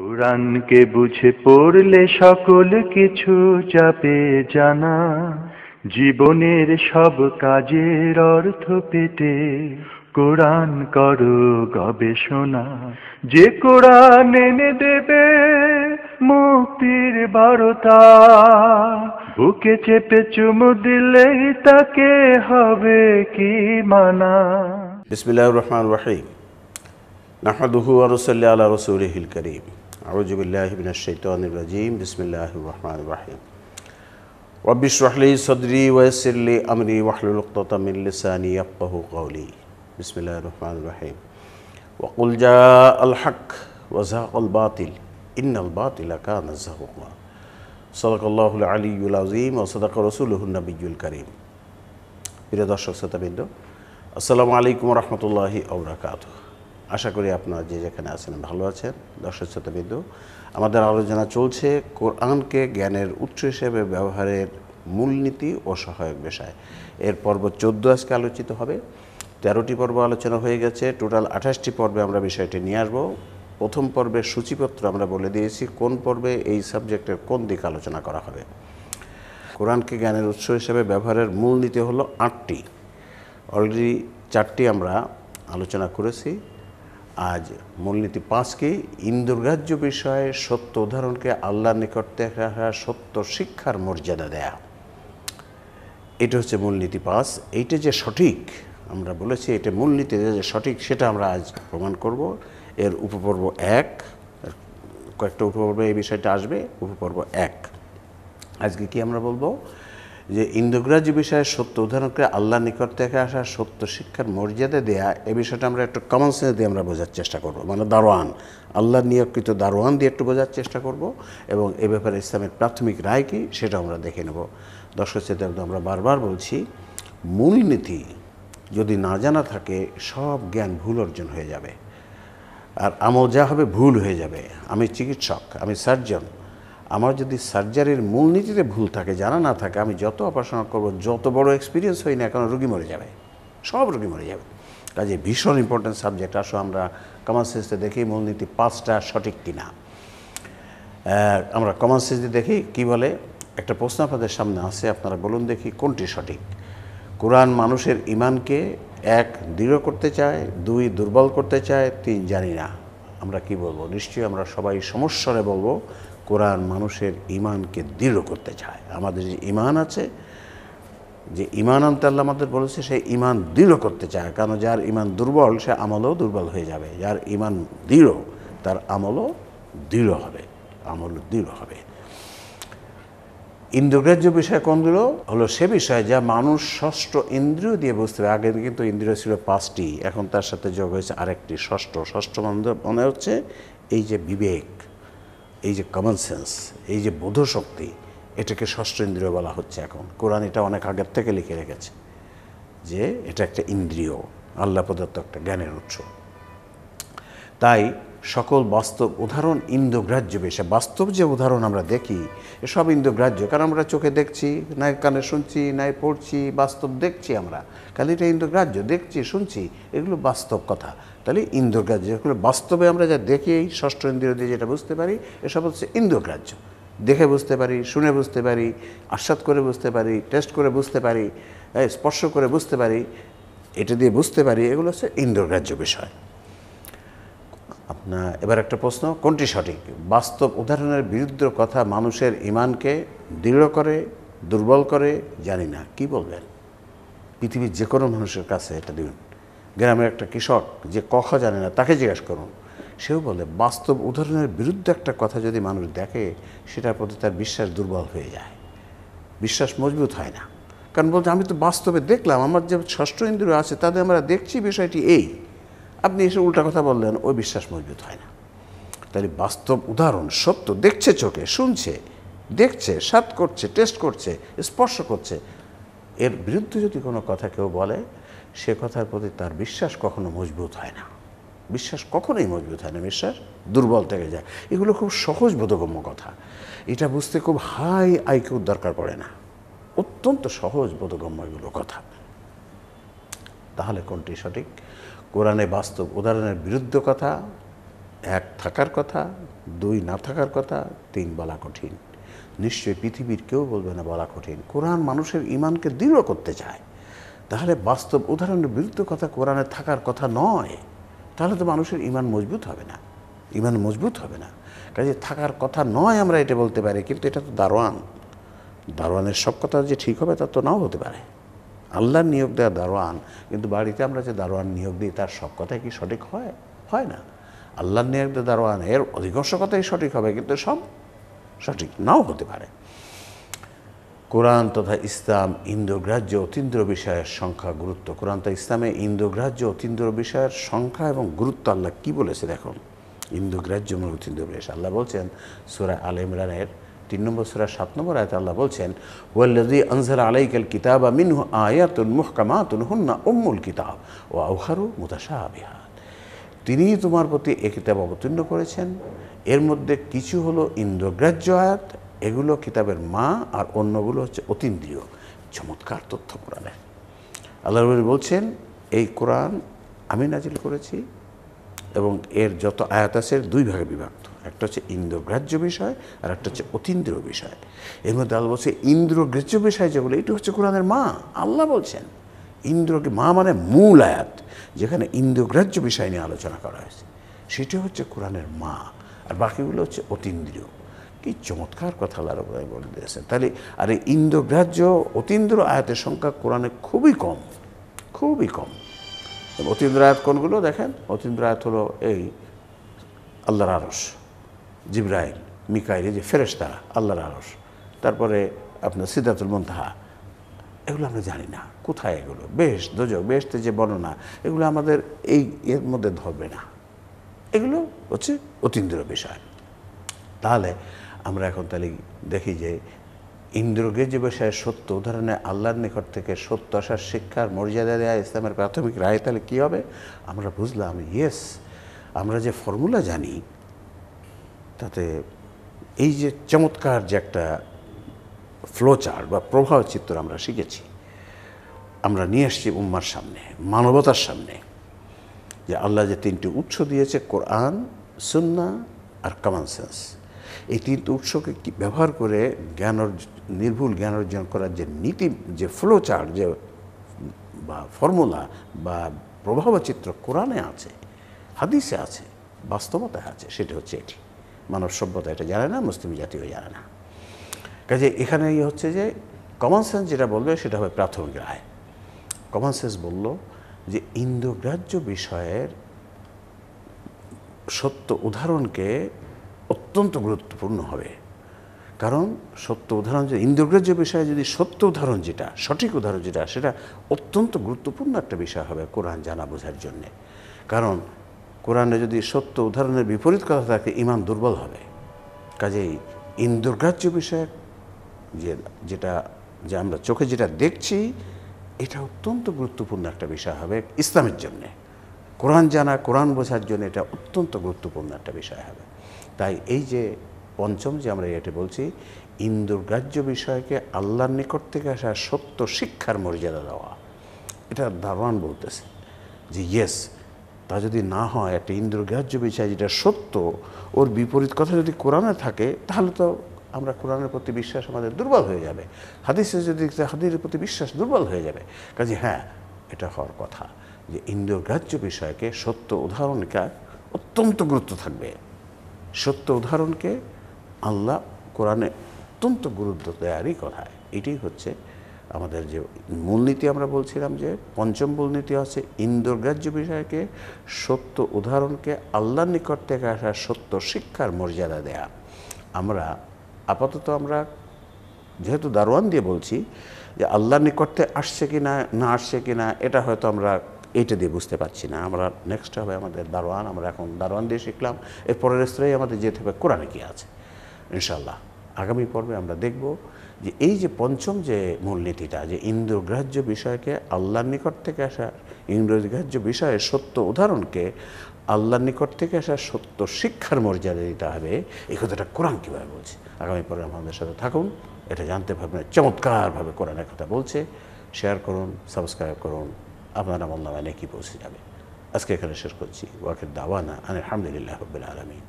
কোরআনকে বুঝে পড়লে সকল কিছু চাপে জানা জীবনের সব কাজের অর্থ পেতে কোরআন কর গবেষণা যে কোরআন এনে দেবে মুক্তির বারতা বুকে চেপে চুমু দিলেই তাকে হবে কি মানা বিসমিল্লাহির রহমানির নাহাদুহু আর ওয়া নুসাল্লি আলা হিল করিম أعوذ بالله من الشيطان الرجيم بسم الله الرحمن الرحيم رب اشرح لي صدري ويسر لي أمري واحلل عقدة من لساني يفقه قولي بسم الله الرحمن الرحيم وقل جاء الحق وزهق الباطل إن الباطل كان زهوقا صدق الله العلي العظيم وصدق رسوله النبي الكريم প্রিয় দর্শক শ্রোতাবৃন্দ আসসালামু আলাইকুম রহমতুল্লাহি ওবরাকাতুহ আশা করি আপনারা যে যেখানে আছেন ভালো আছেন দর্শক শ্রোতাবিন্দু আমাদের আলোচনা চলছে কোরআনকে জ্ঞানের উৎস হিসেবে ব্যবহারের মূলনীতি ও সহায়ক বিষয় এর পর্ব চোদ্দ আজকে আলোচিত হবে তেরোটি পর্ব আলোচনা হয়ে গেছে টোটাল আঠাশটি পর্বে আমরা বিষয়টি নিয়ে আসবো প্রথম পর্বের সূচিপত্র আমরা বলে দিয়েছি কোন পর্বে এই সাবজেক্টের কোন দিক আলোচনা করা হবে কোরআনকে জ্ঞানের উৎস হিসেবে ব্যবহারের মূলনীতি হলো আটটি অলরেডি চারটি আমরা আলোচনা করেছি আজ মূলনীতি পাঁচকে ইন্দুর্গ্রাহ্য বিষয়ে সত্য উদাহরণকে আল্লাহ নিকট দেখা সত্য শিক্ষার মর্যাদা দেয়া এটা হচ্ছে মূলনীতি পাঁচ এইটা যে সঠিক আমরা বলেছি এটা মূলনীতি যে সঠিক সেটা আমরা আজ প্রমাণ করব এর উপপর্ব এক কয়েকটা উপপর্ব এই বিষয়টা আসবে উপপর্ব এক আজকে কি আমরা বলবো যে ইন্দ্রগ্রাজী বিষয়ে সত্য উদাহরণকে আল্লাহ নিকট থেকে আসা সত্য শিক্ষার মর্যাদা দেয়া এ বিষয়টা আমরা একটু কমন সেন্স দিয়ে আমরা বোঝার চেষ্টা করব মানে দারোয়ান আল্লাহ নিয়োগকৃত দারোয়ান দিয়ে একটু বোঝার চেষ্টা করব এবং এ ব্যাপারে ইসলামের প্রাথমিক রায় কী সেটা আমরা দেখে নেব দর্শক শ্রোতা আমরা বারবার বলছি মূলনীতি যদি না জানা থাকে সব জ্ঞান ভুল অর্জন হয়ে যাবে আর আমল যা হবে ভুল হয়ে যাবে আমি চিকিৎসক আমি সার্জন আমার যদি সার্জারির মূলনীতিতে ভুল থাকে জানা না থাকে আমি যত অপারেশন করব যত বড় এক্সপিরিয়েন্স হই না কেন রুগী মরে যাবে সব রুগী মরে যাবে কাজে ভীষণ ইম্পর্ট্যান্ট সাবজেক্ট আসো আমরা কমন সেন্সে দেখি মূলনীতি পাঁচটা সঠিক কিনা আমরা কমন সেন্সে দেখি কি বলে একটা প্রশ্ন আপনাদের সামনে আছে আপনারা বলুন দেখি কোনটি সঠিক কোরআন মানুষের ইমানকে এক দৃঢ় করতে চায় দুই দুর্বল করতে চায় তিন জানি না আমরা কি বলবো নিশ্চয়ই আমরা সবাই সমস্যারে বলবো কোরআন মানুষের ইমানকে দৃঢ় করতে চায় আমাদের যে ইমান আছে যে ইমান আনতে আল্লাহ আমাদের বলেছে সে ইমান দৃঢ় করতে চায় কারণ যার ইমান দুর্বল সে আমলও দুর্বল হয়ে যাবে যার ইমান দৃঢ় তার আমলও দৃঢ় হবে আমল দৃঢ় হবে ইন্দ্রগ্রাহ্য বিষয় কোনগুলো হলো সে বিষয় যা মানুষ ষষ্ঠ ইন্দ্রিয় দিয়ে বুঝতে হবে আগে কিন্তু ইন্দ্রিয় ছিল পাঁচটি এখন তার সাথে যোগ হয়েছে আরেকটি ষষ্ঠ ষষ্ঠ মানে হচ্ছে এই যে বিবেক এই যে কমন সেন্স এই যে বোধশক্তি এটাকে ষষ্ঠ ইন্দ্রিয় বলা হচ্ছে এখন কোরআন এটা অনেক আগের থেকে লিখে রেখেছে যে এটা একটা ইন্দ্রিয় আল্লাহ প্রদত্ত একটা জ্ঞানের উৎস তাই সকল বাস্তব উদাহরণ ইন্দ্রগ্রাহ্য বেশি বাস্তব যে উদাহরণ আমরা দেখি সব ইন্দ্রগ্রাহ্য কারণ আমরা চোখে দেখছি নাই কানে শুনছি নাই পড়ছি বাস্তব দেখছি আমরা খালি এটা ইন্দ্রগ্রাহ্য দেখছি শুনছি এগুলো বাস্তব কথা তাহলে ইন্দ্রগ্রাহ্য এগুলো বাস্তবে আমরা যা দেখি এই ষষ্ঠ ইন্দ্রিয় দিয়ে যেটা বুঝতে পারি এসব হচ্ছে ইন্দ্রগ্রাহ্য দেখে বুঝতে পারি শুনে বুঝতে পারি আস্বাদ করে বুঝতে পারি টেস্ট করে বুঝতে পারি স্পর্শ করে বুঝতে পারি এটা দিয়ে বুঝতে পারি এগুলো হচ্ছে ইন্দ্রগ্রাহ্য বিষয় আপনার এবার একটা প্রশ্ন কোনটি সঠিক বাস্তব উদাহরণের বিরুদ্ধ কথা মানুষের ইমানকে দৃঢ় করে দুর্বল করে জানি না কি বলবেন পৃথিবীর যে কোনো মানুষের কাছে এটা দিন গ্রামের একটা কৃষক যে কখ জানে না তাকে জিজ্ঞাসা করুন সেও বলে বাস্তব উদাহরণের বিরুদ্ধে একটা কথা যদি মানুষ দেখে সেটার প্রতি তার বিশ্বাস দুর্বল হয়ে যায় বিশ্বাস মজবুত হয় না কারণ বলতে আমি তো বাস্তবে দেখলাম আমার যে ষষ্ঠ ইন্দ্রিয় আছে তাদের আমরা দেখছি বিষয়টি এই আপনি এসে উল্টা কথা বললেন ওই বিশ্বাস মজবুত হয় না তাহলে বাস্তব উদাহরণ সত্য দেখছে চোখে শুনছে দেখছে স্বাদ করছে টেস্ট করছে স্পর্শ করছে এর বিরুদ্ধে যদি কোনো কথা কেউ বলে সে কথার প্রতি তার বিশ্বাস কখনো মজবুত হয় না বিশ্বাস কখনোই মজবুত হয় না বিশ্বাস দুর্বল থেকে যায় এগুলো খুব সহজ বোধগম্য কথা এটা বুঝতে খুব হাই কেউ দরকার পড়ে না অত্যন্ত সহজ বোধগম্য এগুলো কথা তাহলে কোনটি সঠিক কোরআনে বাস্তব উদাহরণের বিরুদ্ধ কথা এক থাকার কথা দুই না থাকার কথা তিন বলা কঠিন নিশ্চয়ই পৃথিবীর কেউ বলবে না বলা কঠিন কোরআন মানুষের ইমানকে দৃঢ় করতে চায় তাহলে বাস্তব উদাহরণের বিরুদ্ধ কথা কোরআনে থাকার কথা নয় তাহলে তো মানুষের ইমান মজবুত হবে না ইমান মজবুত হবে না কাজে থাকার কথা নয় আমরা এটা বলতে পারি কিন্তু এটা তো দারোয়ান দারোয়ানের সব কথা যে ঠিক হবে তা তো নাও হতে পারে আল্লাহর নিয়োগ দেওয়া দারোয়ান কিন্তু বাড়িতে আমরা যে দারোয়ান নিয়োগ দিই তার সব কথাই কি সঠিক হয় হয় না আল্লাহর নিয়োগ দেওয়া দারোয়ান এর অধিকাংশ কথাই সঠিক হবে কিন্তু সব সঠিক নাও হতে পারে কোরআন তথা ইসলাম ইন্দ্রগ্রাহ্য অতীন্দ্র বিষয়ের সংখ্যা গুরুত্ব কোরআন তথা ইসলামে ইন্দ্রগ্রাহ্য অতীন্দ্র বিষয়ের সংখ্যা এবং গুরুত্ব আল্লাহ কী বলেছে দেখুন ইন্দুগ্রাহ্য মূল অতীন্দ্র বিষয় আল্লাহ বলছেন সুরা আল ইমরানের তিন নম্বর সুরা সাত নম্বর আয়তে আল্লাহ বলছেন ওয়াল্লাজি আনসার আলাইকাল কিতাব আমিন আয়াতুন মুহকামাতুন হুন্না উম্মুল কিতাব ও আউহারু মুদাশা আবিহান তিনি তোমার প্রতি এ কিতাব অবতীর্ণ করেছেন এর মধ্যে কিছু হলো ইন্দ্রগ্রাহ্য আয়াত এগুলো কিতাবের মা আর অন্যগুলো হচ্ছে অতীন্দ্রিয় চমৎকার তথ্য কোরআনে আল্লাহ রবি বলছেন এই কোরআন আমি নাজিল করেছি এবং এর যত আয়াত আছে দুই ভাগে বিভক্ত একটা হচ্ছে ইন্দ্রগ্রাহ্য বিষয় আর একটা হচ্ছে অতীন্দ্রিয় বিষয় এর মধ্যে আল্লাহ বলছে ইন্দ্রগ্রাহ্য বিষয় যেগুলো এটি হচ্ছে কোরআনের মা আল্লাহ বলছেন ইন্দ্রকে মা মানে মূল আয়াত যেখানে ইন্দ্রগ্রাহ্য বিষয় নিয়ে আলোচনা করা হয়েছে সেটি হচ্ছে কোরআনের মা আর বাকিগুলো হচ্ছে অতীন্দ্রিয় কি চমৎকার কথা আল্লাহ বলে দিয়েছেন তাহলে আর এই ইন্দ্রগ্রাহ্য অতীন্দ্র আয়াতের সংখ্যা কোরআনে খুবই কম খুবই কম অতীন্দ্র আয়াত কোনগুলো দেখেন অতীন্দ্র আয়াত হলো এই আল্লাহর আরস জিব্রাইল মিকাইল যে ফেরেস্তা আল্লাহর আরস তারপরে আপনার সিদ্ধাতুল মন্তাহা এগুলো আমরা জানি না কোথায় এগুলো বেশ দোজক বেশতে যে বর্ণনা এগুলো আমাদের এই এর মধ্যে ধরবে না এগুলো হচ্ছে অতীন্দ্র বিষয় তাহলে আমরা এখন তাহলে দেখি যে ইন্দ্রকে যে বিষয়ে সত্য উদাহরণে আল্লাহর নিকট থেকে সত্য আসার শিক্ষার মর্যাদা দেয়া ইসলামের প্রাথমিক রায় তাহলে কী হবে আমরা বুঝলাম ইয়েস আমরা যে ফর্মুলা জানি তাতে এই যে চমৎকার যে একটা ফ্লোচার বা প্রভাব চিত্র আমরা শিখেছি আমরা নিয়ে আসছি উম্মার সামনে মানবতার সামনে যে আল্লাহ যে তিনটি উৎস দিয়েছে কোরআন সুন্না আর কমন সেন্স এই তিনটি উৎসকে কি ব্যবহার করে জ্ঞান নির্ভুল জ্ঞান অর্জন করার যে নীতি যে ফ্লোচার যে বা ফর্মুলা বা প্রভাবচিত্র কোরআনে আছে হাদিসে আছে বাস্তবতায় আছে সেটা হচ্ছে এটি মানব সভ্যতা এটা জানে না মুসলিম জাতিও জানে না কাজে এখানে হচ্ছে যে কমন সেন্স যেটা বলবে সেটা হবে প্রাথমিক রায় কমন সেন্স বলল যে ইন্দ্রগ্রাহ্য বিষয়ের সত্য উদাহরণকে অত্যন্ত গুরুত্বপূর্ণ হবে কারণ সত্য উদাহরণ যে ইন্দ্রগ্রাহ্য বিষয়ে যদি সত্য উদাহরণ যেটা সঠিক উদাহরণ যেটা সেটা অত্যন্ত গুরুত্বপূর্ণ একটা বিষয় হবে কোরআন জানা বোঝার জন্যে কারণ কোরআনে যদি সত্য উদাহরণের বিপরীত কথা থাকে ইমান দুর্বল হবে কাজেই ইন্দুর্গ্রাহ্য বিষয়ক যে যেটা যে আমরা চোখে যেটা দেখছি এটা অত্যন্ত গুরুত্বপূর্ণ একটা বিষয় হবে ইসলামের জন্যে কোরআন জানা কোরআন বোঝার জন্য এটা অত্যন্ত গুরুত্বপূর্ণ একটা বিষয় হবে তাই এই যে পঞ্চম যে আমরা এটা বলছি ইন্দুর্গ্রাহ্য বিষয়কে আল্লাহর নিকট থেকে আসা সত্য শিক্ষার মর্যাদা দেওয়া এটা দারোয়ান বলতেছে যে ইয়েস তা যদি না হয় একটা ইন্দ্রগ্রাহ্য বিষয় যেটা সত্য ওর বিপরীত কথা যদি কোরআনে থাকে তাহলে তো আমরা কোরআনের প্রতি বিশ্বাস আমাদের দুর্বল হয়ে যাবে হাদিসে যদি হাদিসের প্রতি বিশ্বাস দুর্বল হয়ে যাবে কাজে হ্যাঁ এটা হওয়ার কথা যে ইন্দ্রগ্রাহ্য বিষয়কে সত্য উদাহরণকে অত্যন্ত গুরুত্ব থাকবে সত্য উদাহরণকে আল্লাহ কোরআনে অত্যন্ত গুরুত্ব দেয়ারই কথা এটাই হচ্ছে আমাদের যে মূলনীতি আমরা বলছিলাম যে পঞ্চম মূলনীতি আছে ইন্দ্রগ্রাহ্য বিষয়কে সত্য উদাহরণকে আল্লাহর নিকট থেকে আসা সত্য শিক্ষার মর্যাদা দেয়া আমরা আপাতত আমরা যেহেতু দারোয়ান দিয়ে বলছি যে আল্লাহর নিকটতে আসছে কি না না আসছে কি না এটা হয়তো আমরা এইটা দিয়ে বুঝতে পারছি না আমরা নেক্সট হবে আমাদের দারোয়ান আমরা এখন দারোয়ান দিয়ে শিখলাম এরপরের স্ত্রী আমাদের যেতে হবে কোরআনে কি আছে ইনশাল্লাহ আগামী পর্বে আমরা দেখব যে এই যে পঞ্চম যে মূলনীতিটা যে ইন্দ্রগ্রাহ্য বিষয়কে আল্লাহর নিকট থেকে আসা ইন্দ্রগ্রাহ্য বিষয়ের সত্য উদাহরণকে আল্লাহর নিকট থেকে আসা সত্য শিক্ষার মর্যাদা দিতে হবে এই কথাটা কোরআন কীভাবে বলছে আগামী পরে আমাদের সাথে থাকুন এটা জানতে পারবেন চমৎকারভাবে কোরআন কথা বলছে শেয়ার করুন সাবস্ক্রাইব করুন আপনার আমল্লা মানে কি পৌঁছে যাবে আজকে এখানে শেষ করছি ওয়াকের দাওয়ানা আলহামদুলিল্লাহ রবিল আলমিন